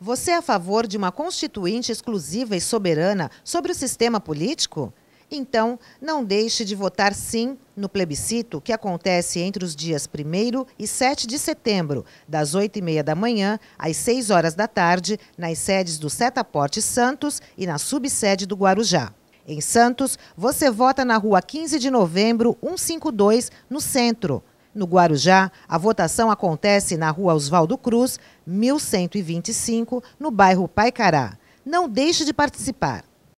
Você é a favor de uma constituinte exclusiva e soberana sobre o sistema político? Então, não deixe de votar sim no plebiscito que acontece entre os dias 1 e 7 de setembro, das 8h30 da manhã às 6 horas da tarde, nas sedes do Setaporte Santos e na subsede do Guarujá. Em Santos, você vota na rua 15 de novembro, 152, no centro. No Guarujá, a votação acontece na rua Oswaldo Cruz, 1125, no bairro Paicará. Não deixe de participar.